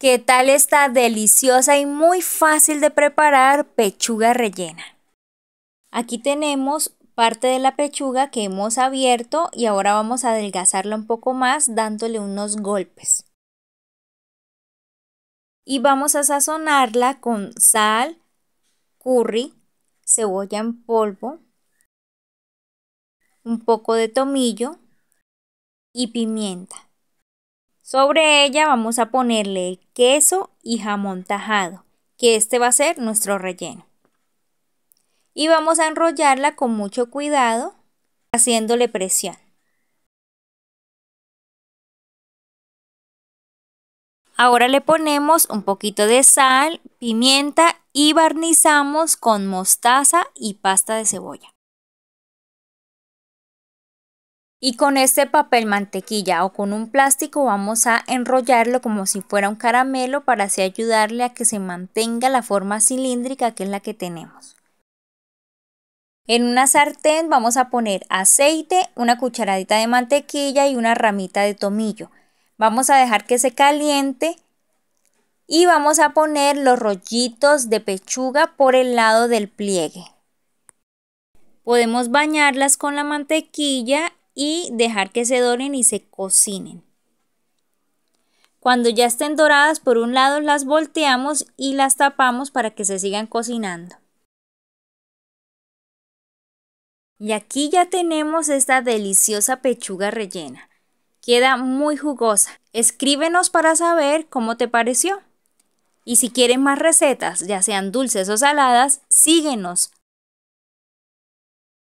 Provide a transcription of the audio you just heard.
¿Qué tal esta deliciosa y muy fácil de preparar pechuga rellena? Aquí tenemos parte de la pechuga que hemos abierto y ahora vamos a adelgazarla un poco más dándole unos golpes. Y vamos a sazonarla con sal, curry, cebolla en polvo, un poco de tomillo y pimienta. Sobre ella vamos a ponerle queso y jamón tajado, que este va a ser nuestro relleno. Y vamos a enrollarla con mucho cuidado, haciéndole presión. Ahora le ponemos un poquito de sal, pimienta y barnizamos con mostaza y pasta de cebolla. Y con este papel mantequilla o con un plástico vamos a enrollarlo como si fuera un caramelo para así ayudarle a que se mantenga la forma cilíndrica que es la que tenemos. En una sartén vamos a poner aceite, una cucharadita de mantequilla y una ramita de tomillo. Vamos a dejar que se caliente y vamos a poner los rollitos de pechuga por el lado del pliegue. Podemos bañarlas con la mantequilla y dejar que se doren y se cocinen. Cuando ya estén doradas por un lado las volteamos y las tapamos para que se sigan cocinando. Y aquí ya tenemos esta deliciosa pechuga rellena. Queda muy jugosa. Escríbenos para saber cómo te pareció. Y si quieren más recetas, ya sean dulces o saladas, síguenos